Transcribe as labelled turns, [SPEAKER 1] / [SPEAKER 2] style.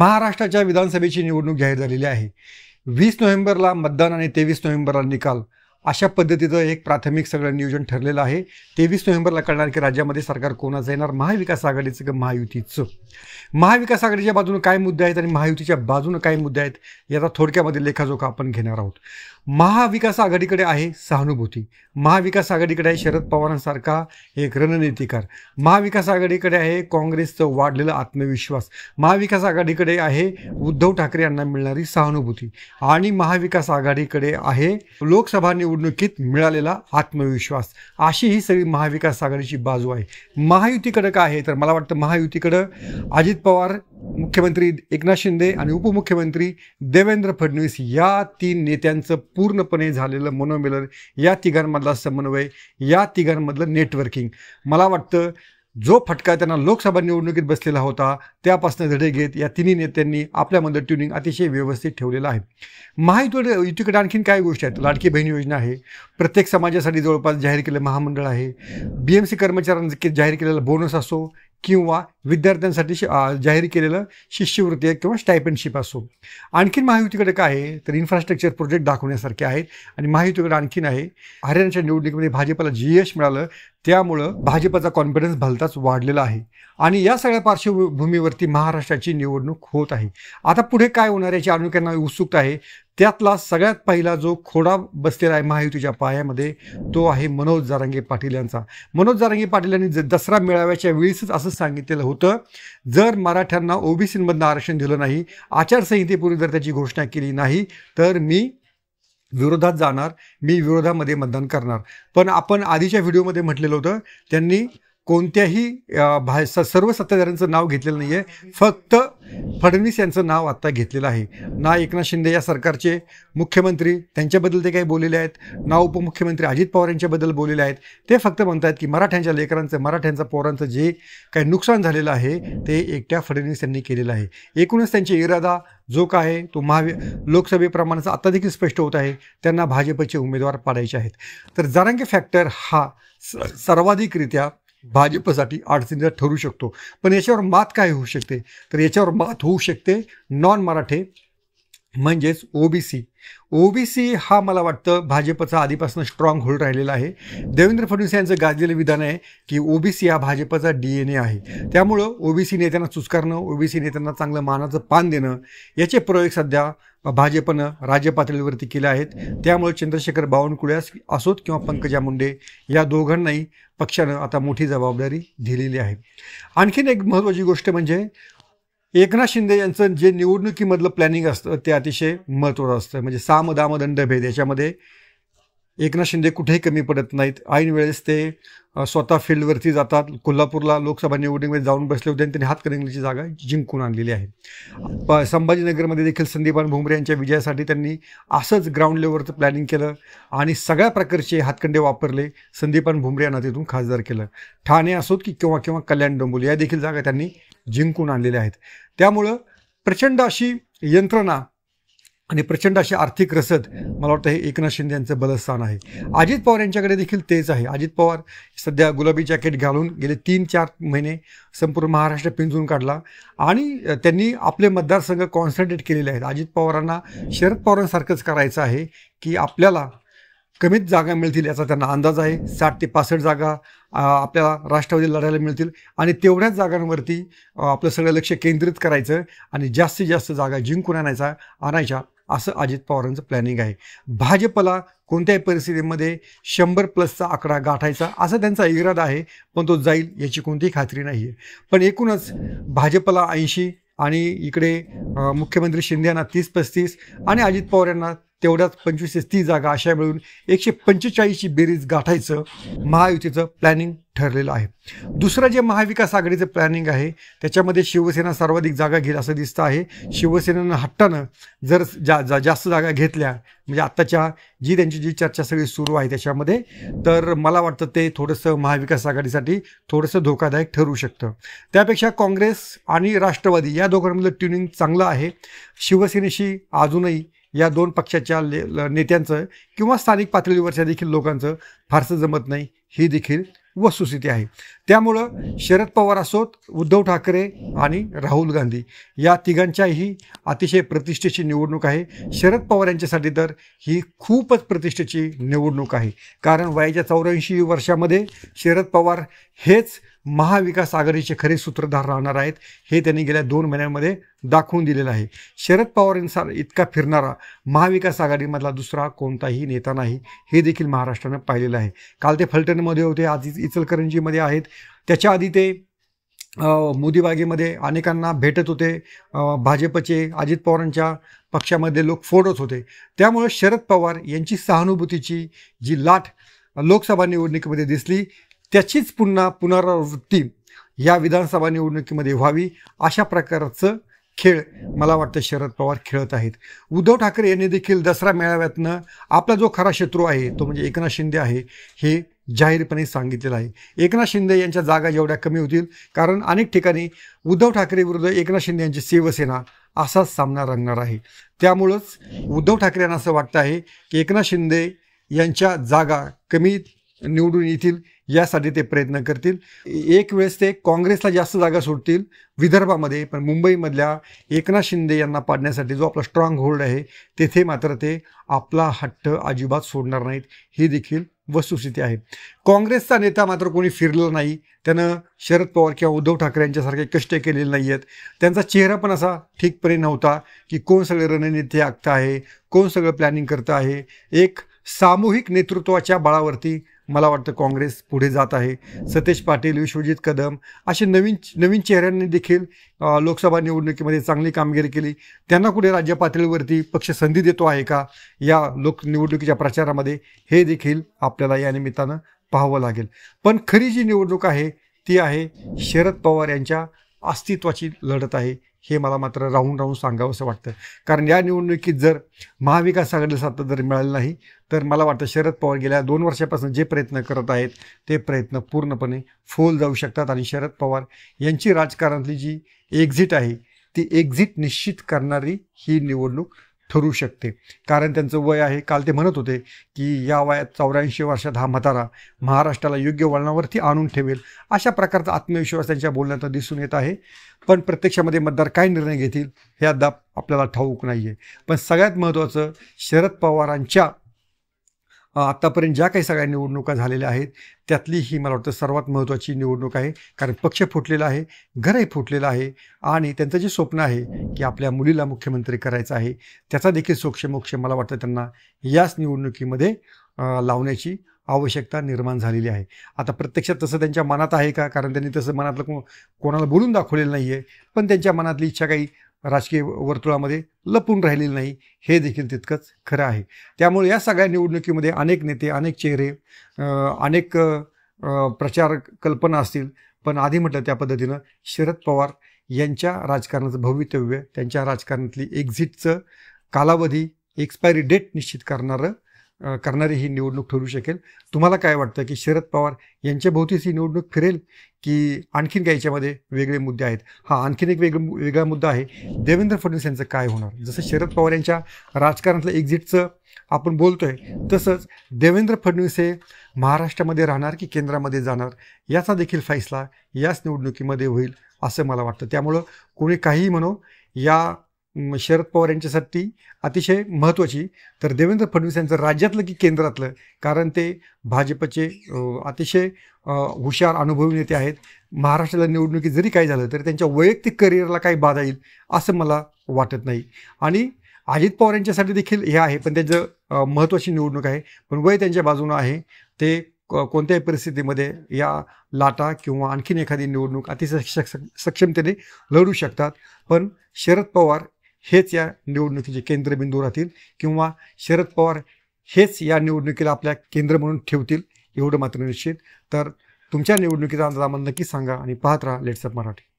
[SPEAKER 1] महाराष्ट्राच्या विधानसभेची निवडणूक जाहीर झालेली आहे वीस नोव्हेंबरला मतदान आणि तेवीस नोव्हेंबरला निकाल अशा पद्धतीचं एक प्राथमिक सगळं नियोजन ठरलेलं आहे तेवीस नोव्हेंबरला कळणार की राज्यामध्ये सरकार कोणाचं येणार महाविकास आघाडीचं की महायुतीचं महाविकास आघाडीच्या बाजूने काय मुद्दे आहेत आणि महायुतीच्या बाजूने काय मुद्दे आहेत याचा थोडक्यामध्ये लेखाजोखा आपण घेणार आहोत महाविकास आघाडीकडे आहे सहानुभूती महाविकास आघाडीकडे आहे शरद पवारांसारखा एक रणनीतीकार महाविकास आघाडीकडे आहे काँग्रेसचं वाढलेलं आत्मविश्वास महाविकास आघाडीकडे आहे उद्धव ठाकरे यांना मिळणारी सहानुभूती आणि महाविकास आघाडीकडे आहे लोकसभा निवड निवडणुकीत मिळालेला आत्मविश्वास अशी ही सगळी महाविकास आघाडीची बाजू आहे महायुतीकडं काय आहे तर मला वाटतं महायुतीकडं अजित पवार मुख्यमंत्री एकनाथ शिंदे आणि उपमुख्यमंत्री देवेंद्र फडणवीस या तीन नेत्यांचं पूर्णपणे झालेलं मनोमिलन या तिघांमधला समन्वय या तिघांमधलं नेटवर्किंग मला वाटतं जो फटका त्यांना लोकसभा निवडणुकीत बसलेला होता त्यापासून धडे घेत या तिन्ही नेत्यांनी आपल्यामध्ये ट्युनिंग अतिशय व्यवस्थित ठेवलेलं आहे महायुती युतीकडे आणखीन काय गोष्टी आहेत लाडकी बहीण योजना आहे प्रत्येक समाजासाठी जवळपास जाहीर केलं महामंडळ आहे बी एम सी कर्मचाऱ्यांना जाहीर केलेला बोनस असो किंवा विद्यार्थ्यांसाठी शि जाहीर केलेलं शिष्यवृत्ती किंवा स्टायपेनशिप असो आणखीन महायुतीकडे काय आहे तर इन्फ्रास्ट्रक्चर प्रोजेक्ट दाखवण्यासारखे आहेत आणि महायुतीकडे आणखीन आहे हरियाणाच्या निवडणुकीमध्ये भाजपला जी यश मिळालं त्यामुळं भाजपचा कॉन्फिडन्स भलताच वाढलेला आहे आणि या सगळ्या पार्श्वभूमीवरती महाराष्ट्राची निवडणूक होत आहे आता पुढे काय होणार याची अनेकांना उत्सुकता आहे त्यातला सगळ्यात पहिला जो खोडा बसलेला आहे महायुतीच्या पायामध्ये तो आहे मनोज जारांगे पाटील यांचा मनोज जारांगे पाटील यांनी दसरा मेळाव्याच्या वेळीसच असं सांगितलेलं होतं होतं जर मराठ्यांना ओबीसीमधनं आरक्षण दिलं नाही आचारसंहितेपूर्वी जर त्याची घोषणा केली नाही तर मी विरोधात जाणार मी विरोधामध्ये मतदान करणार पण आपण आधीच्या व्हिडिओमध्ये म्हटलेलं होतं त्यांनी कोणत्याही भा सर्व सत्ताधाऱ्यांचं नाव घेतलेलं नाही आहे फक्त फडणवीस यांचं नाव आत्ता घेतलेलं आहे ना एकनाथ शिंदे या सरकारचे मुख्यमंत्री त्यांच्याबद्दल ते काही बोललेले आहेत ना उपमुख्यमंत्री अजित पवार यांच्याबद्दल बोललेले आहेत ते फक्त म्हणत आहेत की मराठ्यांच्या लेकरांचं मराठ्यांचं पोरांचं जे काही नुकसान झालेलं आहे ते एकट्या फडणवीस यांनी केलेलं आहे एकूणच त्यांचे इरादा जो काय आहे तो महावे लोकसभेप्रमाणेच आता देखील स्पष्ट होत आहे त्यांना भाजपचे उमेदवार पाडायचे आहेत तर जारांगे फॅक्टर हा सर्वाधिकरित्या भाजपसाठी अडचणीचा ठरू शकतो पण याच्यावर मात काय होऊ शकते तर याच्यावर मात होऊ शकते नॉन मराठे म्हणजेच ओबीसी ओबीसी हा मला वाटतं भाजपचा आधीपासून स्ट्रॉंग होल्ड राहिलेला आहे देवेंद्र फडणवीस यांचं गाजलेलं विधान आहे की ओबीसी हा भाजपचा डी एन ए आहे त्यामुळं ओबीसी नेत्यांना चुचकारणं ओबीसी नेत्यांना चांगलं मानाचं पान देणं याचे प्रयोग सध्या भाजपनं राज्य पातळीवरती केल्या आहेत त्यामुळे चंद्रशेखर बावनकुळे असोत किंवा पंकजा मुंडे या दोघांनाही पक्षानं आता मोठी जबाबदारी दिलेली आहे आणखीन एक महत्त्वाची गोष्ट म्हणजे एकनाथ शिंदे यांचं जे निवडणुकीमधलं प्लॅनिंग असतं ते अतिशय महत्त्वाचं असतं म्हणजे साम दामदंड भेद याच्यामध्ये एकनाथ शिंदे कुठेही कमी पडत नाहीत ऐन वेळेस ते स्वतः फील्डवरती जातात कोल्हापूरला लोकसभा निवडणुकीमध्ये जाऊन बसले होते आणि त्यांनी हातकणंगलीची जागा जिंकून आणलेली आहे प संभाजीनगरमध्ये देखील संदीपान भुमरे यांच्या विजयासाठी त्यांनी असंच ग्राउंड लेवलचं प्लॅनिंग केलं आणि सगळ्या प्रकारचे हातकंडे वापरले संदीपान भुमरे यांना तिथून खासदार केलं ठाणे असोत की किंवा किंवा कल्याण डोंबोली या देखील जागा त्यांनी जिंकून आणलेल्या आहेत त्यामुळं प्रचंड अशी यंत्रणा आणि प्रचंड अशी आर्थिक रसद मला वाटतं हे एकनाथ शिंदे यांचं बलस्थान आहे अजित पवार यांच्याकडे देखील तेच आहे अजित पवार सध्या गुलाबी जॅकेट घालून गेले तीन चार महिने संपूर्ण महाराष्ट्र पिंजून काढला आणि त्यांनी आपले मतदारसंघ कॉन्सन्ट्रेट केलेले आहेत अजित पवारांना शरद पवारांसारखंच करायचं आहे की आपल्याला कमीत जागा मिळतील याचा त्यांना अंदाज आहे साठ ते पासष्ट जागा आपल्या राष्ट्रवादी लढायला मिळतील आणि तेवढ्याच जागांवरती आपलं सगळं लक्ष केंद्रित करायचं आणि जास्तीत जास्त जागा जिंकून आणायचा आणायच्या असं अजित पवारांचं प्लॅनिंग आहे भाजपला कोणत्याही परिस्थितीमध्ये शंभर प्लसचा आकडा गाठायचा असा त्यांचा इरादा आहे पण तो जाईल याची कोणतीही खात्री नाही आहे पण एकूणच भाजपला ऐंशी आणि इकडे मुख्यमंत्री शिंदे यांना तीस पस्तीस आणि अजित पवार यांना तेवढ्याच पंचवीस तीस जागा अशा मिळून एकशे पंचेचाळीसची बेरीज गाठायचं महायुतीचं प्लॅनिंग ठरलेलं आहे दुसरं जे महाविकास आघाडीचं प्लॅनिंग आहे त्याच्यामध्ये शिवसेना सर्वाधिक जागा घेईल असं दिसतं आहे शिवसेनेनं हट्टानं जर जा जा जास्त जागा घेतल्या म्हणजे आत्ताच्या जी त्यांची जी चर्चा सगळी सुरू आहे त्याच्यामध्ये तर मला वाटतं ते थोडंसं महाविकास आघाडीसाठी थोडंसं धोकादायक ठरू शकतं त्यापेक्षा काँग्रेस आणि राष्ट्रवादी या दोघांमधलं ट्युनिंग चांगलं आहे शिवसेनेशी अजूनही या दोन पक्षाच्या नेत्यांचं किंवा स्थानिक पातळीवरच्या देखील लोकांचं फारसं जमत नाही ही देखील वस्तुस्थिती आहे त्यामुळं शरद पवार असोत उद्धव ठाकरे आणि राहुल गांधी या तिघांच्याही अतिशय प्रतिष्ठेची निवडणूक आहे शरद पवार यांच्यासाठी तर ही खूपच प्रतिष्ठेची निवडणूक आहे कारण वयाच्या चौऱ्याऐंशी वर्षामध्ये शरद पवार हेच महाविकास आघाडीचे खरे सूत्रधार राहणार आहेत हे त्यांनी गेल्या दोन महिन्यांमध्ये दाखवून दिलेलं आहे शरद पवारांचा इतका फिरणारा महाविकास आघाडीमधला दुसरा कोणताही नेता नाही हे देखील महाराष्ट्रानं पाहिलेलं आहे काल ते फलटणमध्ये होते आज इचलकरंजीमध्ये आहेत त्याच्या आधी ते मोदीबागेमध्ये अनेकांना भेटत होते भाजपचे अजित पवारांच्या पक्षामध्ये लोक फोडत होते त्यामुळे शरद पवार यांची सहानुभूतीची जी लाट लोकसभा निवडणुकीमध्ये दिसली त्याचीच पुन्हा पुनरावृत्ती या विधानसभा निवडणुकीमध्ये व्हावी अशा प्रकारचं खेळ मला वाटतं शरद पवार खेळत आहेत उद्धव ठाकरे यांनी देखील दसरा मेळाव्यातनं आपला जो खरा शत्रू आहे तो म्हणजे एकनाथ शिंदे आहे हे जाहीरपणे सांगितलेलं आहे एकनाथ शिंदे यांच्या जागा जेवढ्या कमी होतील कारण अनेक ठिकाणी उद्धव ठाकरे विरुद्ध एकनाथ शिंदे यांची शिवसेना असाच सामना रंगणार आहे त्यामुळंच उद्धव ठाकरे यांना असं वाटतं आहे की एकनाथ शिंदे यांच्या जागा कमी निवडून येतील यासाठी ते प्रयत्न करतील एक वेळेस ते काँग्रेसला जास्त जागा सोडतील विदर्भामध्ये पण मुंबईमधल्या एकनाथ शिंदे यांना पाडण्यासाठी जो आपला स्ट्रॉंग होल्ड आहे तेथे मात्र ते आपला हट्ट अजिबात सोडणार नाहीत ही देखील वस्तुस्थिती आहे काँग्रेसचा नेता मात्र कोणी फिरला नाही त्यानं शरद पवार किंवा उद्धव ठाकरे यांच्यासारखे कष्ट केलेले नाही आहेत त्यांचा चेहरा पण असा ठीकपणे नव्हता की कोण सगळे रणनीती आखता आहे कोण सगळं प्लॅनिंग करतं आहे एक सामूहिक नेतृत्वाच्या बळावरती मला वाटतं काँग्रेस पुढे जात आहे सतेज पाटील विश्वजित कदम असे नवीन नवीन चेहऱ्यांनी देखील लोकसभा निवडणुकीमध्ये चांगली कामगिरी केली त्यांना कुठे राज्य पातळीवरती पक्ष संधी देतो आहे का या लोक निवडणुकीच्या प्रचारामध्ये हे देखील आपल्याला या निमित्तानं पाहावं लागेल पण खरी जी निवडणूक आहे ती आहे शरद पवार यांच्या अस्तित्वाची लढत आहे हे मला मात्र राहून राहून सांगावं असं वाटतं कारण या निवडणुकीत जर महाविकास आघाडीला सत्ता जर मिळालं नाही तर मला वाटतं शरद पवार गेल्या दोन वर्षापासून जे प्रयत्न करत आहेत ते प्रयत्न पूर्णपणे फोल जाऊ शकतात आणि शरद पवार यांची राजकारणातली जी एक्झिट आहे ती एक्झिट निश्चित करणारी ही निवडणूक ठरू शकते कारण त्यांचं वय आहे काल ते म्हणत होते की या वयात चौऱ्याऐंशी वर्षात हा म्हातारा महाराष्ट्राला योग्य वळणावरती आणून ठेवेल अशा प्रकारचा आत्मविश्वास त्यांच्या बोलण्यात दिसून येत आहे पण प्रत्यक्षामध्ये मतदार काय निर्णय घेतील हे अद्याप आपल्याला ठाऊक नाही आहे पण सगळ्यात महत्त्वाचं शरद पवारांच्या आत्तापर्यंत ज्या काही सगळ्या निवडणुका झालेल्या आहेत त्यातली ही मला वाटतं सर्वात महत्त्वाची निवडणूक आहे कारण पक्ष फुटलेला आहे घरही फुटलेलं आहे आणि त्यांचं जे स्वप्न आहे की आपल्या मुलीला मुख्यमंत्री करायचं आहे त्याचा देखील सोक्षमोक्ष मला वाटतं त्यांना याच निवडणुकीमध्ये लावण्याची आवश्यकता निर्माण झालेली आहे आता प्रत्यक्षात तसं त्यांच्या मनात आहे का कारण त्यांनी तसं मनातलं कोणाला बोलून दाखवलेलं नाही आहे पण त्यांच्या मनातली इच्छा काही राजकीय वर्तुळामध्ये लपून राहिलेली नाही हे देखील तितकंच खरं आहे त्यामुळे या सगळ्या निवडणुकीमध्ये अनेक नेते अनेक चेहरे अनेक प्रचार कल्पना असतील पण आधी म्हटलं त्या पद्धतीनं शरद पवार यांच्या राजकारणाचं भवितव्य त्यांच्या राजकारणातली एक्झिटचं कालावधी एक्सपायरी डेट निश्चित करणारं करणारी ही निवडणूक ठरू शकेल तुम्हाला काय वाटतं की शरद पवार भोवतीच ही निवडणूक फिरेल की आणखीन काही याच्यामध्ये वेगळे मुद्दे आहेत हा आणखीन एक वेग वेगळा मुद्दा आहे देवेंद्र फडणवीस यांचं काय होणार जसं शरद पवार यांच्या राजकारणातलं एक्झिटचं आपण बोलतो आहे तसंच देवेंद्र फडणवीस हे महाराष्ट्रामध्ये राहणार की केंद्रामध्ये जाणार याचा देखील फैसला याच निवडणुकीमध्ये होईल असं मला वाटतं त्यामुळं कोणी काहीही म्हणो या शरद पवार यांच्यासाठी अतिशय महत्त्वाची तर देवेंद्र फडणवीस यांचं राज्यातलं की केंद्रातलं कारण ते भाजपचे अतिशय हुशार अनुभवी नेते आहेत महाराष्ट्राला निवडणुकीत जरी काय झालं तरी त्यांच्या वैयक्तिक करिअरला काही बाधा येईल असं मला वाटत नाही आणि अजित पवार यांच्यासाठी देखील हे आहे पण त्यांचं महत्त्वाची निवडणूक आहे पण वय त्यांच्या बाजूनं आहे ते कोणत्याही परिस्थितीमध्ये या लाटा किंवा आणखीन एखादी निवडणूक अतिशय सक्षमतेने लढू शकतात पण शरद पवार हेच या निवडणुकीचे केंद्रबिंदू राहतील किंवा शरद पवार हेच या निवडणुकीला आपल्या केंद्र म्हणून ठेवतील एवढं मात्र निश्चित तर तुमच्या निवडणुकीचा अंदाज आम्हाला नक्की सांगा आणि पाहत राहा लेट्सअप मराठी